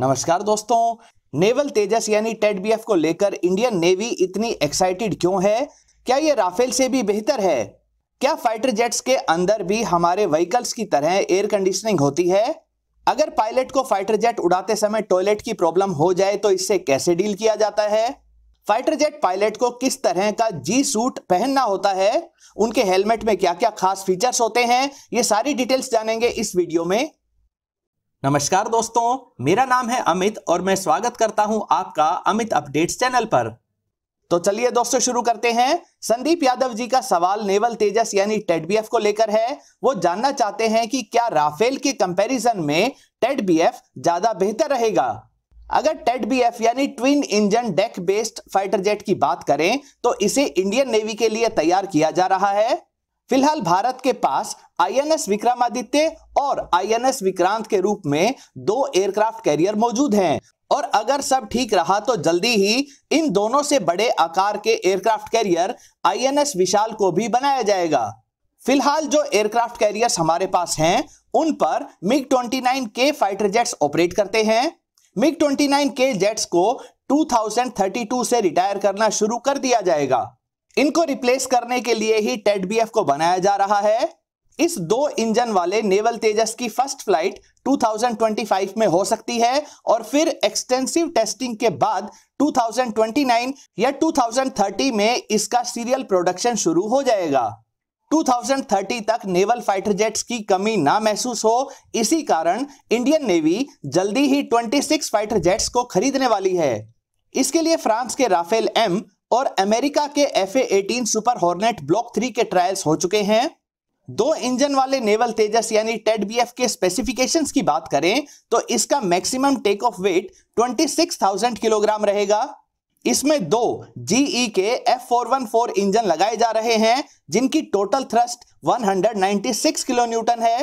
नमस्कार दोस्तों नेवल तेजस यानी टेड बी को लेकर इंडियन नेवी इतनी एक्साइटेड क्यों है क्या ये राफेल से भी बेहतर है क्या फाइटर जेट्स के अंदर भी हमारे व्हीकल्स की तरह एयर कंडीशनिंग होती है अगर पायलट को फाइटर जेट उड़ाते समय टॉयलेट की प्रॉब्लम हो जाए तो इससे कैसे डील किया जाता है फाइटर जेट पायलट को किस तरह का जी सूट पहनना होता है उनके हेलमेट में क्या क्या खास फीचर्स होते हैं ये सारी डिटेल्स जानेंगे इस वीडियो में नमस्कार दोस्तों मेरा नाम है अमित और मैं स्वागत करता हूं आपका अमित अपडेट्स चैनल पर तो चलिए दोस्तों शुरू करते हैं संदीप यादव जी का सवाल नेवल तेजस यानी बी को लेकर है वो जानना चाहते हैं कि क्या राफेल के कंपैरिजन में बी ज्यादा बेहतर रहेगा अगर टेड बी यानी twin engine deck based fighter jet की बात करें तो इसे इंडियन नेवी के लिए तैयार किया जा रहा है फिलहाल भारत के पास आईएनएस विक्रमादित्य और आईएनएस विक्रांत के रूप में दो एयरक्राफ्ट कैरियर मौजूद हैं और अगर सब ठीक रहा तो जल्दी ही इन दोनों से बड़े आकार के एयरक्राफ्ट कैरियर आईएनएस विशाल को भी बनाया जाएगा फिलहाल जो एयरक्राफ्ट कैरियर हमारे पास हैं उन पर मिग 29 के फाइटर जेट्स ऑपरेट करते हैं मिग 29 के जेट्स को 2032 से रिटायर करना शुरू कर दिया जाएगा इनको रिप्लेस करने के लिए ही टेट बी e को बनाया जा रहा है इस दो इंजन वाले नेवल तेजस की फर्स्ट फ्लाइट 2025 में हो सकती है और फिर एक्सटेंसिव टेस्टिंग के बाद 2029 या 2030 में इसका सीरियल प्रोडक्शन शुरू हो जाएगा 2030 तक नेवल फाइटर जेट्स की कमी ना महसूस हो इसी कारण इंडियन नेवी जल्दी ही 26 फाइटर जेट्स को खरीदने वाली है इसके लिए फ्रांस के राफेल एम और अमेरिका के F eighteen super hornet block three के ट्रायल्स हो चुके हैं दो इंजन वाले नेवल तेजस यानी टेड बी के स्पेसिफिकेशंस की बात करें तो इसका maximum take off weight 26,000 kilogram रहेगा इसमें दो जीई e के F four one four engine लगाए जा रहे हैं जिनकी टोटल थ्रस्ट 196 किलो न्यूटन है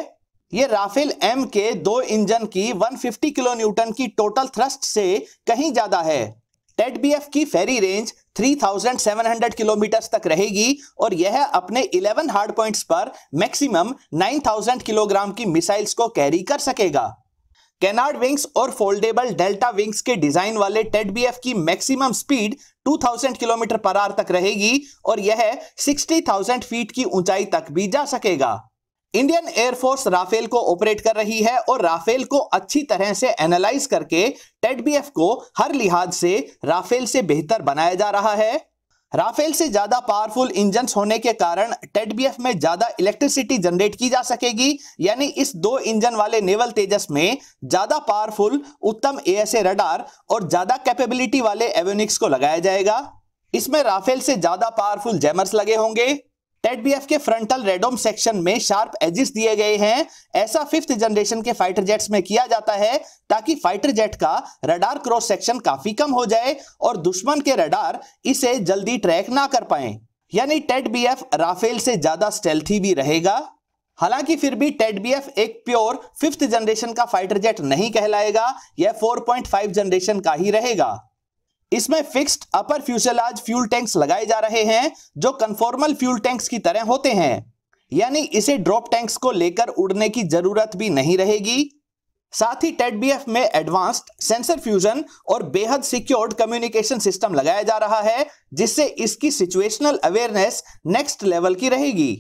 ये राफेल एम के दो इंजन की 150 किलो न्यूटन की टोटल थ्रस्ट से कहीं ज्यादा है बी की फेरी रेंज 3,700 किलोमीटर तक रहेगी और यह अपने 11 हार्ड पॉइंट्स पर मैक्सिमम 9,000 किलोग्राम की मिसाइल्स को कैरी कर सकेगा कैनार्ड विंग्स और फोल्डेबल डेल्टा विंग्स के डिजाइन वाले टेड बीएफ की maximum speed 2000 kilometre per hour तक रहेगी और यह 60,000 फीट की ऊंचाई तक भी जा सकेगा इंडियन एयरफोर्स राफेल को ऑपरेट कर रही है और राफेल को अच्छी तरह से एनालाइज करके टेडबीएफ को हर लिहाज से राफेल से बेहतर बनाया जा रहा है राफेल से ज्यादा पावरफुल इंजन होने के कारण टेडबीएफ में ज्यादा इलेक्ट्रिसिटी जनरेट की जा सकेगी यानी इस दो इंजन वाले नेवल तेजस में ज्यादा पावरफुल उत्तम ए रडार और ज्यादा कैपेबिलिटी वाले एवेनिक्स को लगाया जाएगा इसमें राफेल से ज्यादा पावरफुल जैमर्स लगे होंगे टेडबीएफ के फ्रंटल रेडोम सेक्शन में शार्प एजिस दिए गए हैं ऐसा फिफ्थ जनरेशन के फाइटर जेट्स में किया जाता है ताकि फाइटर जेट का रडार क्रॉस सेक्शन काफी कम हो जाए और दुश्मन के रडार इसे जल्दी ट्रैक ना कर पाए यानी टेड बी e राफेल से ज्यादा स्टेल्थी भी रहेगा हालांकि फिर भी टेड बी e एक प्योर फिफ्थ जनरेशन का फाइटर जेट नहीं कहलाएगा यह 4.5 जनरेशन का ही रहेगा इसमें fixed upper fuselage fuel tanks लगाए जा रहे हैं जो कन्फॉर्मल फ्यूल टैंक्स की तरह होते हैं यानी इसे ड्रॉप टैंक्स को लेकर उड़ने की जरूरत भी नहीं रहेगी साथ ही टेडबीएफ में एडवांस्ड सेंसर फ्यूजन और बेहद सिक्योर्ड कम्युनिकेशन सिस्टम लगाया जा रहा है जिससे इसकी सिचुएशनल अवेयरनेस नेक्स्ट लेवल की रहेगी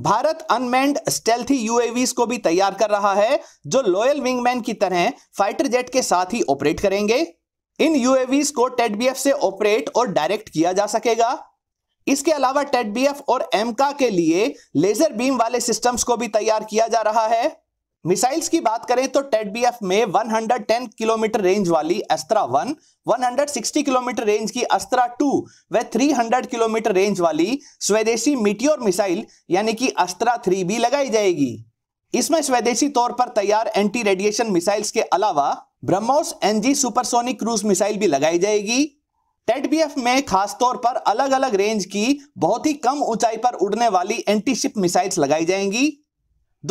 भारत अनमैंड स्टेल्थी यूएवीज को भी तैयार कर रहा है जो लॉयल विंगमैन की तरह फाइटर जेट के साथ ही ऑपरेट करेंगे इन यूएवीज को टेटबीएफ e से ऑपरेट और डायरेक्ट किया जा सकेगा इसके अलावा टेटबीएफ e और एमका के लिए लेजर बीम वाले सिस्टम्स को भी तैयार किया जा रहा है मिसाइल्स की बात करें तो टेटबीएफ e में 110 किलोमीटर रेंज वाली अस्त्रा वन 160 किलोमीटर रेंज की अस्त्रा टू व 300 किलोमीटर रेंज वाली स्वदेशी मिट्योर मिसाइल यानी कि अस्त्रा थ्री भी लगाई जाएगी इसमें स्वदेशी तौर पर तैयार एंटी रेडिएशन मिसाइल्स के अलावा BrahMos NG supersonic cruise missile भी लगाई जाएगी टेडबीएफ में खासतौर पर अलग अलग रेंज की बहुत ही कम ऊंचाई पर उड़ने वाली एंटीशिप शिप मिसाइल्स लगाई जाएंगी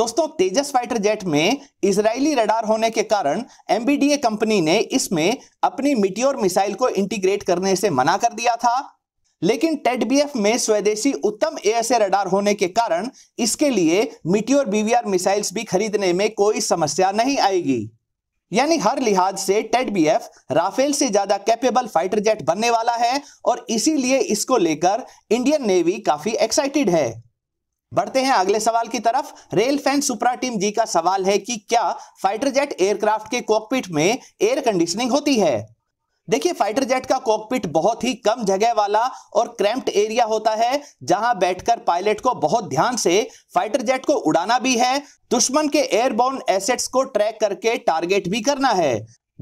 दोस्तों तेजस फाइटर जेट में इजरायली रडार होने के कारण एमबीडीए कंपनी ने इसमें अपनी मिट्योर मिसाइल को इंटीग्रेट करने से मना कर दिया था लेकिन टेडबीएफ में स्वदेशी उत्तम एएसए रडार होने के कारण इसके लिए मिट्योर बीवीआर मिसाइल्स भी खरीदने में कोई समस्या नहीं आएगी यानी हर लिहाज से टेड बी एफ राफेल से ज्यादा कैपेबल फाइटर जेट बनने वाला है और इसीलिए इसको लेकर इंडियन नेवी काफी एक्साइटेड है बढ़ते हैं अगले सवाल की तरफ rail fan supra team ji का सवाल है कि क्या फाइटर जेट एयरक्राफ्ट के कॉकपिट में एयर कंडीशनिंग होती है देखिए फाइटर जेट का कॉकपिट बहुत ही कम जगह वाला और क्रैम्प्ट एरिया होता है जहां बैठकर पायलट को बहुत ध्यान से फाइटर जेट को उड़ाना भी है दुश्मन के एयरबोर्न एसेट्स को ट्रैक करके टारगेट भी करना है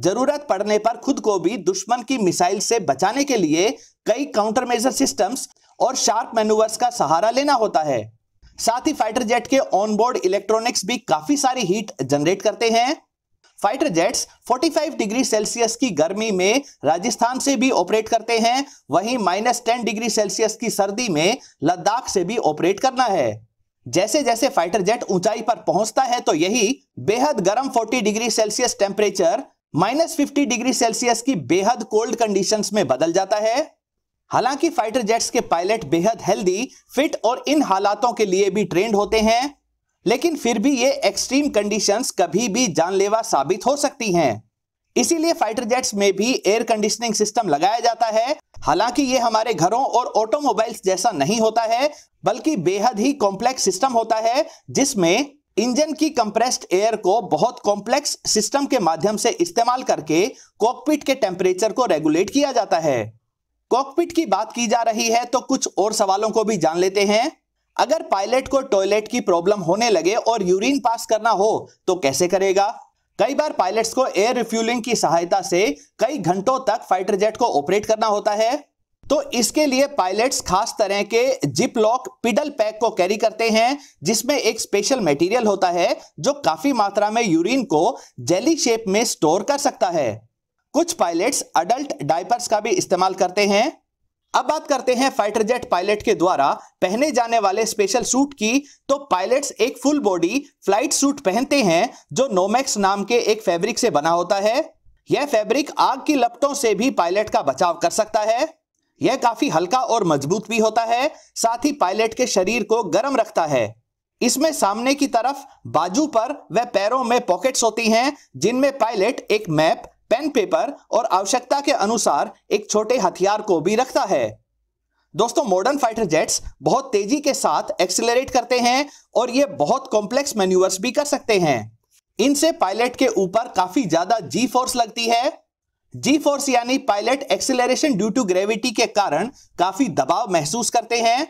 जरूरत पड़ने पर खुद को भी दुश्मन की मिसाइल से बचाने के लिए कई काउंटर मेजर सिस्टम्स और शार्प मेनूवर्स का सहारा लेना होता है साथ ही फाइटर जेट के ऑनबोर्ड इलेक्ट्रॉनिक्स भी काफी सारी हीट जनरेट करते हैं फाइटर जेट्स 45 डिग्री सेल्सियस की गर्मी में राजस्थान से भी ऑपरेट करते हैं वहीं माइनस टेन डिग्री सेल्सियस की सर्दी में लद्दाख से भी ऑपरेट करना है जैसे जैसे फाइटर जेट ऊंचाई पर पहुंचता है तो यही बेहद गर्म 40 degree Celsius temperature minus fifty degree Celsius की बेहद कोल्ड कंडीशन में बदल जाता है हालांकि फाइटर जेट्स के पायलट बेहद हेल्दी फिट और इन हालातों के लिए भी ट्रेंड होते हैं लेकिन फिर भी ये एक्सट्रीम कंडीशंस कभी भी जानलेवा साबित हो सकती हैं इसीलिए फाइटर जेट्स में भी एयर कंडीशनिंग सिस्टम लगाया जाता है हालांकि ये हमारे घरों और ऑटोमोबाइल्स जैसा नहीं होता है बल्कि बेहद ही कॉम्प्लेक्स सिस्टम होता है जिसमें इंजन की कंप्रेस्ड एयर को बहुत कॉम्प्लेक्स सिस्टम के माध्यम से इस्तेमाल करके कॉकपिट के टेम्परेचर को रेगुलेट किया जाता है कॉकपिट की बात की जा रही है तो कुछ और सवालों को भी जान लेते हैं अगर पायलट को टॉयलेट की प्रॉब्लम होने लगे और यूरिन पास करना हो तो कैसे करेगा कई बार पायलट्स को एयर रिफ्यूलिंग की सहायता से कई घंटों तक फाइटर जेट को ऑपरेट करना होता है तो इसके लिए पायलट्स खास तरह के जिप लॉक पिडल पैक को कैरी करते हैं जिसमें एक स्पेशल मटेरियल होता है जो काफी मात्रा में यूरिन को जेली शेप में स्टोर कर सकता है कुछ पायलट्स अडल्ट डायपर्स का भी इस्तेमाल करते हैं अब बात करते हैं फाइटर जेट पायलट के द्वारा पहने जाने वाले स्पेशल सूट की तो पायलट्स एक फुल बॉडी फ्लाइट सूट पहनते हैं जो नोमैक्स नाम के एक फैब्रिक से बना होता है यह फैब्रिक आग की लपटों से भी पायलट का बचाव कर सकता है यह काफी हल्का और मजबूत भी होता है साथ ही पायलट के शरीर को गर्म रखता है इसमें सामने की तरफ बाजू पर व पैरों में पॉकेट्स होती हैं जिनमें पायलट एक मैप पेन पेपर और आवश्यकता के अनुसार एक छोटे हथियार को भी रखता है दोस्तों मॉडर्न फाइटर जेट्स बहुत तेजी के साथ एक्सिलेट करते हैं और ये बहुत कॉम्प्लेक्स मेन्यूवर्स भी कर सकते हैं इनसे पायलट के ऊपर काफी ज्यादा जी फोर्स लगती है जी फोर्स यानी pilot acceleration due to gravity के कारण काफी दबाव महसूस करते हैं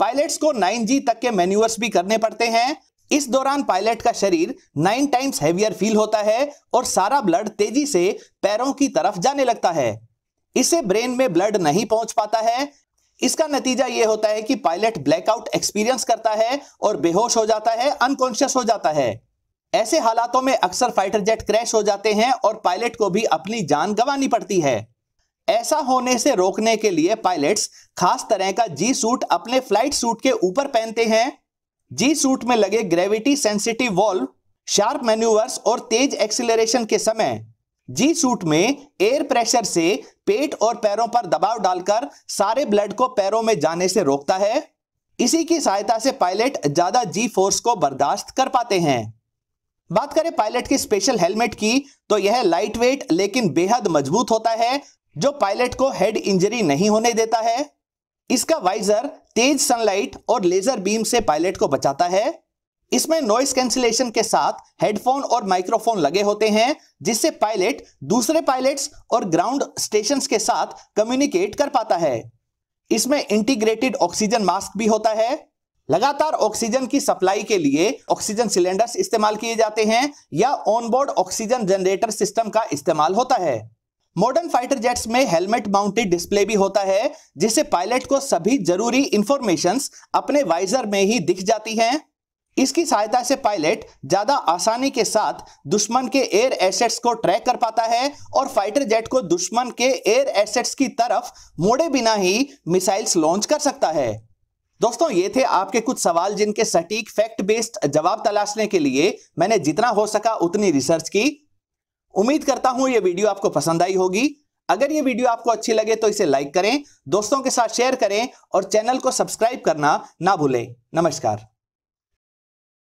पायलट्स को 9G तक के मैन्यूवर्स भी करने पड़ते हैं इस दौरान पायलट का शरीर नाइन टाइम्स हैवियर फील होता है और सारा ब्लड तेजी से पैरों की तरफ जाने लगता है इसे ब्रेन में ब्लड नहीं पहुंच पाता है इसका नतीजा यह होता है कि पायलट ब्लैकआउट एक्सपीरियंस करता है और बेहोश हो जाता है अनकॉन्शियस हो जाता है ऐसे हालातों में अक्सर फाइटर जेट क्रैश हो जाते हैं और पायलट को भी अपनी जान गंवानी पड़ती है ऐसा होने से रोकने के लिए पायलट्स खास तरह का जी सूट अपने फ्लाइट सूट के ऊपर पहनते हैं जी सूट में लगे gravity sensitive valve sharp manoeuvres और तेज एक्सिलरेशन के समय जी सूट में एयर प्रेशर से पेट और पैरों पर दबाव डालकर सारे ब्लड को पैरों में जाने से रोकता है इसी की सहायता से पायलट ज्यादा जी फोर्स को बर्दाश्त कर पाते हैं बात करें पायलट के स्पेशल हेलमेट की तो यह लाइट वेट लेकिन बेहद मजबूत होता है जो पायलट को हेड इंजरी नहीं होने देता है इसका वाइजर तेज सनलाइट और लेजर बीम से पायलट को बचाता है इसमें नॉइस कैंसिलेशन के साथ हेडफोन और माइक्रोफोन लगे होते हैं जिससे पायलट दूसरे पायलट्स और ग्राउंड स्टेशन के साथ कम्युनिकेट कर पाता है इसमें इंटीग्रेटेड ऑक्सीजन मास्क भी होता है लगातार ऑक्सीजन की सप्लाई के लिए ऑक्सीजन सिलेंडर्स इस्तेमाल किए जाते हैं या ऑनबोर्ड ऑक्सीजन जनरेटर सिस्टम का इस्तेमाल होता है मॉडर्न फाइटर जेट्स में हेलमेट माउंटेड डिस्प्ले भी होता है जिससे पायलट को सभी जरूरी इंफॉर्मेशन अपने वाइजर में ही दिख जाती हैं इसकी सहायता से पायलट ज्यादा आसानी के साथ दुश्मन के एयर एसेट्स को ट्रैक कर पाता है और फाइटर जेट को दुश्मन के एयर एसेट्स की तरफ मोड़े बिना ही मिसाइल्स लॉन्च कर सकता है दोस्तों ये थे आपके कुछ सवाल जिनके सटीक फैक्ट बेस्ड जवाब तलाशने के लिए मैंने जितना हो सका उतनी रिसर्च की उम्मीद करता हूं ये वीडियो आपको पसंद आई होगी अगर ये वीडियो आपको अच्छी लगे तो इसे लाइक करें दोस्तों के साथ शेयर करें और चैनल को सब्सक्राइब करना ना भूलें नमस्कार